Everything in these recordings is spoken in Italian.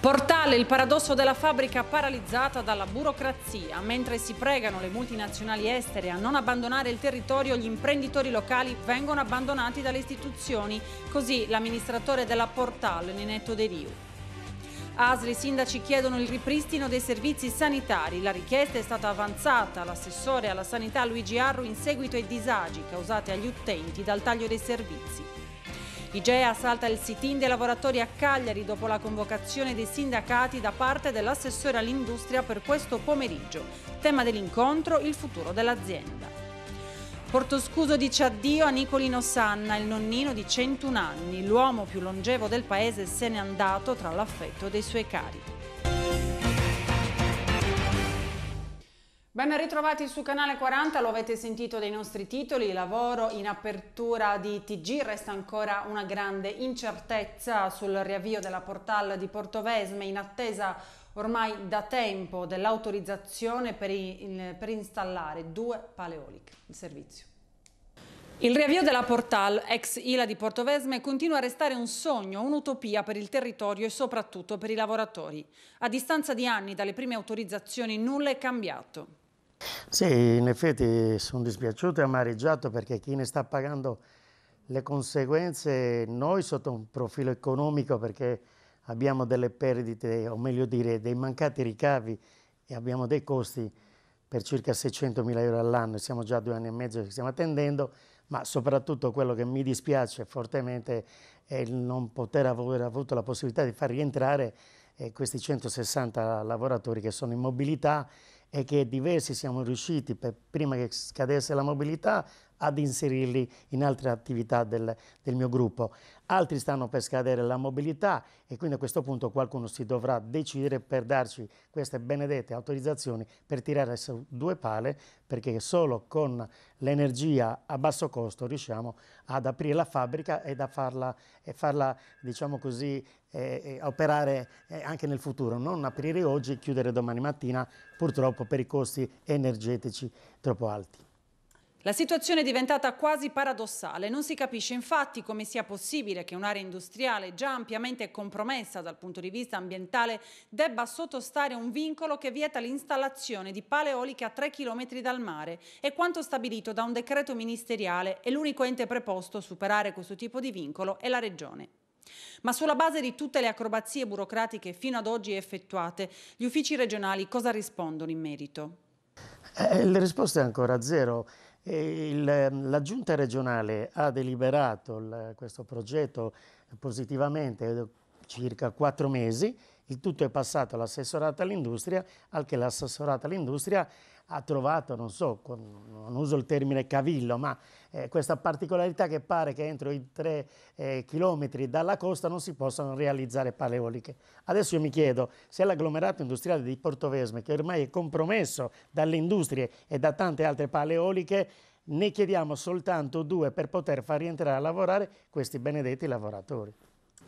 Portale il paradosso della fabbrica paralizzata dalla burocrazia. Mentre si pregano le multinazionali estere a non abbandonare il territorio, gli imprenditori locali vengono abbandonati dalle istituzioni. Così l'amministratore della Portale, Ninetto De Riu. Asri sindaci chiedono il ripristino dei servizi sanitari. La richiesta è stata avanzata all'assessore alla sanità Luigi Arru in seguito ai disagi causati agli utenti dal taglio dei servizi. Igea salta il sit-in dei lavoratori a Cagliari dopo la convocazione dei sindacati da parte dell'assessore all'industria per questo pomeriggio. Tema dell'incontro, il futuro dell'azienda. Porto scuso dice addio a Nicolino Sanna, il nonnino di 101 anni, l'uomo più longevo del paese se n'è andato tra l'affetto dei suoi cari. Ben ritrovati su canale 40, lo avete sentito dai nostri titoli, lavoro in apertura di TG, resta ancora una grande incertezza sul riavvio della portal di Portovesme in attesa ormai da tempo dell'autorizzazione per, per installare due paleoliche. Il servizio. Il riavvio della Portal, ex Ila di Portovesme, continua a restare un sogno, un'utopia per il territorio e soprattutto per i lavoratori. A distanza di anni dalle prime autorizzazioni nulla è cambiato. Sì, in effetti sono dispiaciuto e amareggiato perché chi ne sta pagando le conseguenze noi sotto un profilo economico perché abbiamo delle perdite, o meglio dire dei mancati ricavi e abbiamo dei costi per circa 600 mila euro all'anno, siamo già due anni e mezzo che stiamo attendendo, ma soprattutto quello che mi dispiace fortemente è il non poter aver avuto la possibilità di far rientrare eh, questi 160 lavoratori che sono in mobilità e che diversi siamo riusciti, per, prima che scadesse la mobilità, ad inserirli in altre attività del, del mio gruppo. Altri stanno per scadere la mobilità e quindi a questo punto qualcuno si dovrà decidere per darci queste benedette autorizzazioni per tirare su due pale perché solo con l'energia a basso costo riusciamo ad aprire la fabbrica e a farla, e farla diciamo così, eh, operare anche nel futuro, non aprire oggi e chiudere domani mattina purtroppo per i costi energetici troppo alti. La situazione è diventata quasi paradossale, non si capisce infatti come sia possibile che un'area industriale già ampiamente compromessa dal punto di vista ambientale debba sottostare a un vincolo che vieta l'installazione di pale eoliche a 3 km dal mare e quanto stabilito da un decreto ministeriale e l'unico ente preposto a superare questo tipo di vincolo è la Regione. Ma sulla base di tutte le acrobazie burocratiche fino ad oggi effettuate, gli uffici regionali cosa rispondono in merito? Eh, le risposte è ancora zero. Il, ehm, la giunta regionale ha deliberato il, questo progetto positivamente eh, circa quattro mesi, il tutto è passato all'assessorato all'industria, al che l'assessorato all'industria ha trovato, non so, non uso il termine cavillo, ma eh, questa particolarità che pare che entro i 3 eh, km dalla costa non si possano realizzare paleoliche. Adesso io mi chiedo se l'agglomerato industriale di Portovesme, che ormai è compromesso dalle industrie e da tante altre paleoliche, ne chiediamo soltanto due per poter far rientrare a lavorare questi benedetti lavoratori.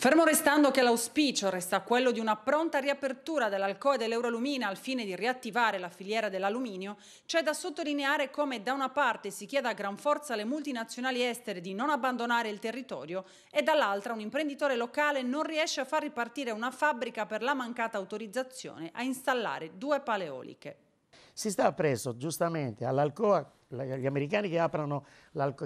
Fermo restando che l'auspicio resta quello di una pronta riapertura dell'Alcoa e dell'Eurolumina al fine di riattivare la filiera dell'alluminio, c'è da sottolineare come da una parte si chieda a gran forza alle multinazionali estere di non abbandonare il territorio e dall'altra un imprenditore locale non riesce a far ripartire una fabbrica per la mancata autorizzazione a installare due paleoliche. Si sta preso giustamente all'Alcoa, gli americani che, aprono,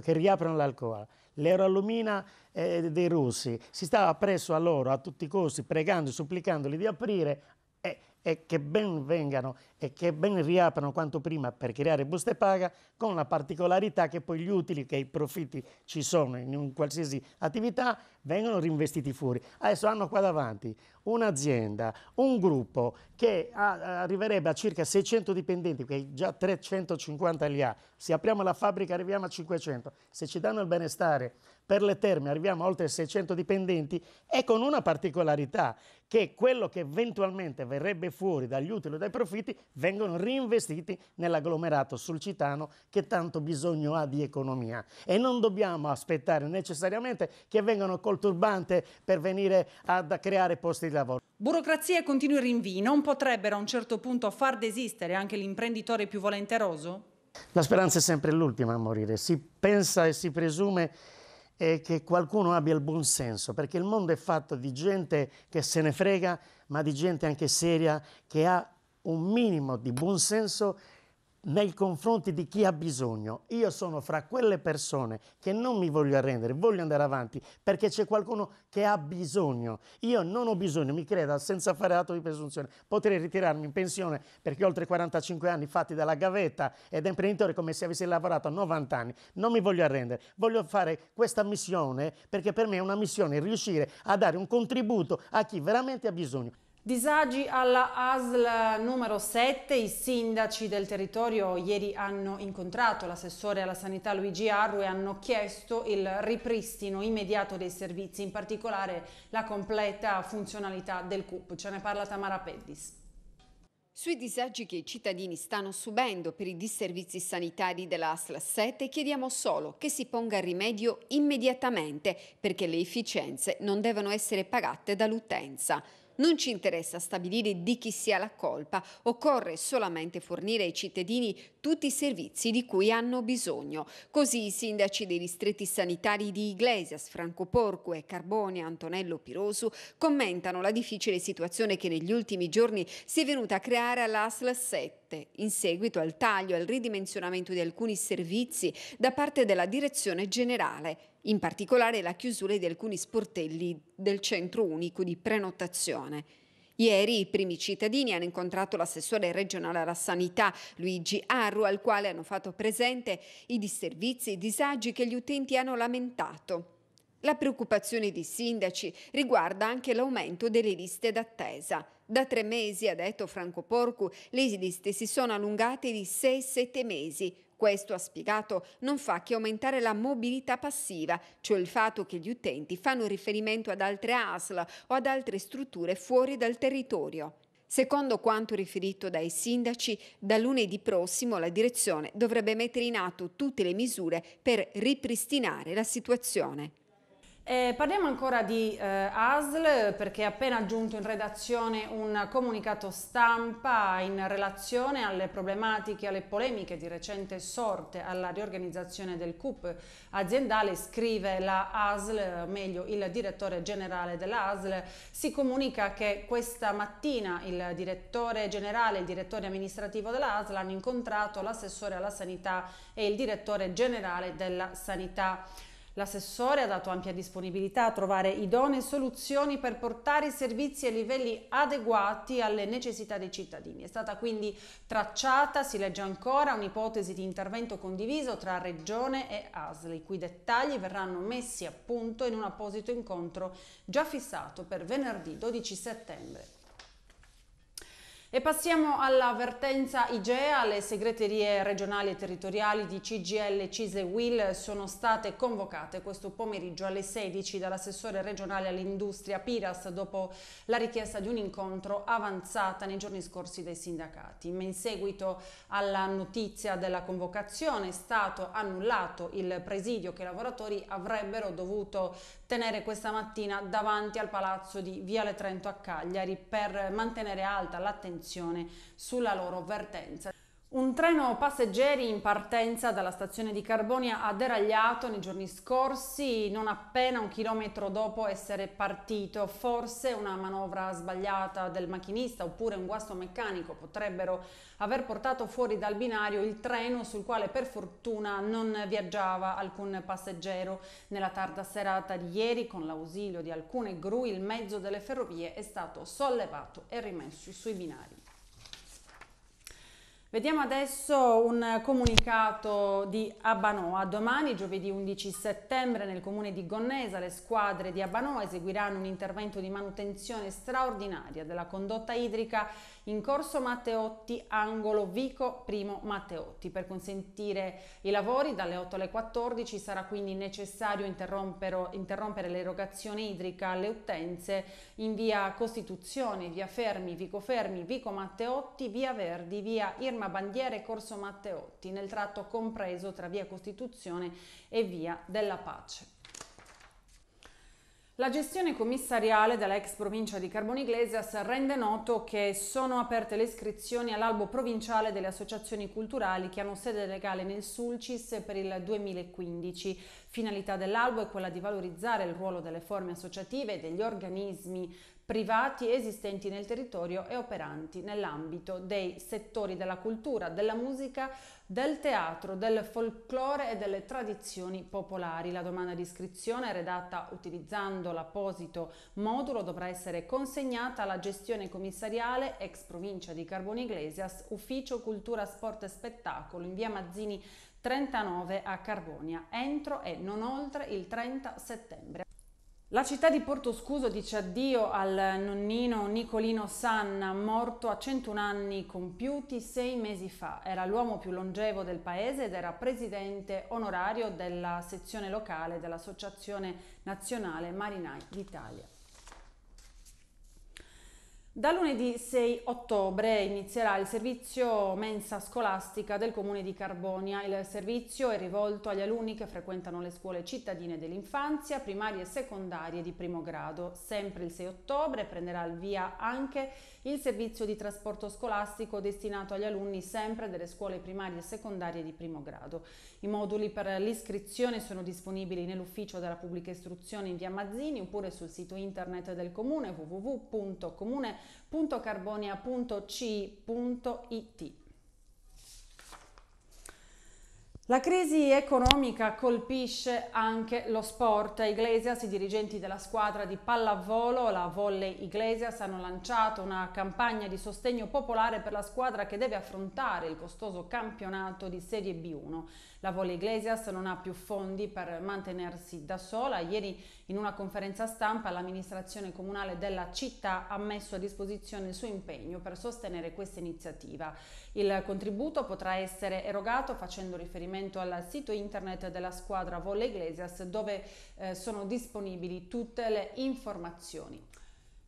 che riaprono l'Alcoa, l'eralumina eh, dei russi, si stava presso a loro a tutti i costi pregando e supplicandoli di aprire e eh, e che ben vengano e che ben riaprano quanto prima per creare buste paga, con la particolarità che poi gli utili, che i profitti ci sono in un qualsiasi attività, vengono reinvestiti fuori. Adesso hanno qua davanti un'azienda, un gruppo che arriverebbe a circa 600 dipendenti, che già 350 li ha. Se apriamo la fabbrica arriviamo a 500. Se ci danno il benestare, per le terme arriviamo a oltre 600 dipendenti e con una particolarità che quello che eventualmente verrebbe fuori dagli utili o dai profitti vengono reinvestiti nell'agglomerato sulcitano che tanto bisogno ha di economia e non dobbiamo aspettare necessariamente che vengano col turbante per venire a creare posti di lavoro. Burocrazia e continui rinvii non potrebbero a un certo punto far desistere anche l'imprenditore più volenteroso? La speranza è sempre l'ultima a morire, si pensa e si presume eh, che qualcuno abbia il buon senso, perché il mondo è fatto di gente che se ne frega, ma di gente anche seria che ha un minimo di buon senso nei confronti di chi ha bisogno. Io sono fra quelle persone che non mi voglio arrendere, voglio andare avanti perché c'è qualcuno che ha bisogno. Io non ho bisogno, mi creda, senza fare atto di presunzione, potrei ritirarmi in pensione perché oltre 45 anni fatti dalla gavetta e da imprenditore come se avessi lavorato a 90 anni. Non mi voglio arrendere, voglio fare questa missione perché per me è una missione riuscire a dare un contributo a chi veramente ha bisogno. Disagi alla ASL numero 7, i sindaci del territorio ieri hanno incontrato l'assessore alla sanità Luigi Arru e hanno chiesto il ripristino immediato dei servizi, in particolare la completa funzionalità del CUP. Ce ne parla Tamara Peddis. Sui disagi che i cittadini stanno subendo per i disservizi sanitari della ASL 7 chiediamo solo che si ponga rimedio immediatamente perché le efficienze non devono essere pagate dall'utenza. Non ci interessa stabilire di chi sia la colpa, occorre solamente fornire ai cittadini tutti i servizi di cui hanno bisogno. Così i sindaci dei distretti sanitari di Iglesias, Franco Porco e Carbone, Antonello Pirosu, commentano la difficile situazione che negli ultimi giorni si è venuta a creare all'ASL 7 forte in seguito al taglio e al ridimensionamento di alcuni servizi da parte della direzione generale, in particolare la chiusura di alcuni sportelli del centro unico di prenotazione. Ieri i primi cittadini hanno incontrato l'assessore regionale alla sanità Luigi Arru al quale hanno fatto presente i disservizi e i disagi che gli utenti hanno lamentato. La preoccupazione dei sindaci riguarda anche l'aumento delle liste d'attesa. Da tre mesi, ha detto Franco Porcu, le liste si sono allungate di 6-7 mesi. Questo, ha spiegato, non fa che aumentare la mobilità passiva, cioè il fatto che gli utenti fanno riferimento ad altre ASL o ad altre strutture fuori dal territorio. Secondo quanto riferito dai sindaci, da lunedì prossimo la direzione dovrebbe mettere in atto tutte le misure per ripristinare la situazione. Eh, parliamo ancora di eh, ASL perché è appena giunto in redazione un comunicato stampa in relazione alle problematiche, alle polemiche di recente sorte alla riorganizzazione del CUP aziendale, scrive la ASL, o meglio il direttore generale della ASL, si comunica che questa mattina il direttore generale e il direttore amministrativo della ASL hanno incontrato l'assessore alla sanità e il direttore generale della sanità. L'assessore ha dato ampia disponibilità a trovare idonee soluzioni per portare i servizi a livelli adeguati alle necessità dei cittadini. È stata quindi tracciata, si legge ancora, un'ipotesi di intervento condiviso tra Regione e ASL, i cui dettagli verranno messi a punto in un apposito incontro già fissato per venerdì 12 settembre. E passiamo all'avvertenza IGEA, le segreterie regionali e territoriali di CGL, CISE e WIL sono state convocate questo pomeriggio alle 16 dall'assessore regionale all'industria Piras dopo la richiesta di un incontro avanzata nei giorni scorsi dai sindacati. Ma in seguito alla notizia della convocazione è stato annullato il presidio che i lavoratori avrebbero dovuto tenere questa mattina davanti al palazzo di Viale Trento a Cagliari per mantenere alta l'attenzione sulla loro vertenza. Un treno passeggeri in partenza dalla stazione di Carbonia ha deragliato nei giorni scorsi, non appena un chilometro dopo essere partito. Forse una manovra sbagliata del macchinista oppure un guasto meccanico potrebbero aver portato fuori dal binario il treno sul quale per fortuna non viaggiava alcun passeggero. Nella tarda serata di ieri, con l'ausilio di alcune gru, il mezzo delle ferrovie è stato sollevato e rimesso sui binari. Vediamo adesso un comunicato di Abanoa. Domani, giovedì 11 settembre, nel comune di Gonnesa, le squadre di Abanoa eseguiranno un intervento di manutenzione straordinaria della condotta idrica in corso Matteotti, angolo Vico Primo Matteotti. Per consentire i lavori dalle 8 alle 14 sarà quindi necessario interrompere l'erogazione idrica alle utenze in via Costituzione, via Fermi, Vico Fermi, Vico Matteotti, via Verdi, via Irma Bandiere e Corso Matteotti, nel tratto compreso tra via Costituzione e via della Pace. La gestione commissariale della ex provincia di Carboniglesias rende noto che sono aperte le iscrizioni all'albo provinciale delle associazioni culturali che hanno sede legale nel Sulcis per il 2015. Finalità dell'albo è quella di valorizzare il ruolo delle forme associative e degli organismi privati esistenti nel territorio e operanti nell'ambito dei settori della cultura, della musica, del teatro, del folklore e delle tradizioni popolari. La domanda di iscrizione redatta utilizzando l'apposito modulo dovrà essere consegnata alla gestione commissariale ex provincia di Iglesias, ufficio cultura, sport e spettacolo in via Mazzini 39 a Carbonia entro e non oltre il 30 settembre. La città di Porto Scuso dice addio al nonnino Nicolino Sanna, morto a 101 anni compiuti sei mesi fa. Era l'uomo più longevo del paese ed era presidente onorario della sezione locale dell'Associazione Nazionale Marinai d'Italia. Da lunedì 6 ottobre inizierà il servizio mensa scolastica del comune di Carbonia. Il servizio è rivolto agli alunni che frequentano le scuole cittadine dell'infanzia, primarie e secondarie di primo grado. Sempre il 6 ottobre prenderà il via anche il servizio di trasporto scolastico destinato agli alunni sempre delle scuole primarie e secondarie di primo grado. I moduli per l'iscrizione sono disponibili nell'ufficio della pubblica istruzione in via Mazzini oppure sul sito internet del comune www.comune.com www.carbonia.ci.it. La crisi economica colpisce anche lo sport. Iglesias, i dirigenti della squadra di pallavolo, la Volley Iglesias, hanno lanciato una campagna di sostegno popolare per la squadra che deve affrontare il costoso campionato di Serie B1. La Volley Iglesias non ha più fondi per mantenersi da sola. Ieri in una conferenza stampa l'amministrazione comunale della città ha messo a disposizione il suo impegno per sostenere questa iniziativa. Il contributo potrà essere erogato facendo riferimento al sito internet della squadra Volle Iglesias dove eh, sono disponibili tutte le informazioni.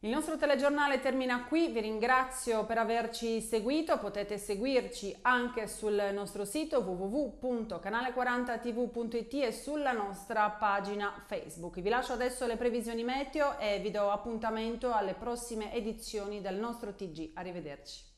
Il nostro telegiornale termina qui, vi ringrazio per averci seguito, potete seguirci anche sul nostro sito www.canale40tv.it e sulla nostra pagina Facebook. Vi lascio adesso le previsioni meteo e vi do appuntamento alle prossime edizioni del nostro TG. Arrivederci.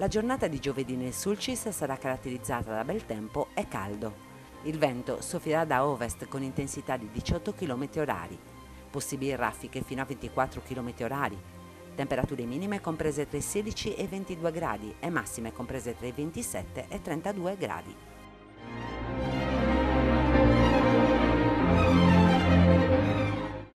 La giornata di giovedì nel Sulcis sarà caratterizzata da bel tempo e caldo. Il vento soffierà da ovest con intensità di 18 km h possibili raffiche fino a 24 km h temperature minime comprese tra i 16 e i 22 gradi e massime comprese tra i 27 e i 32 gradi.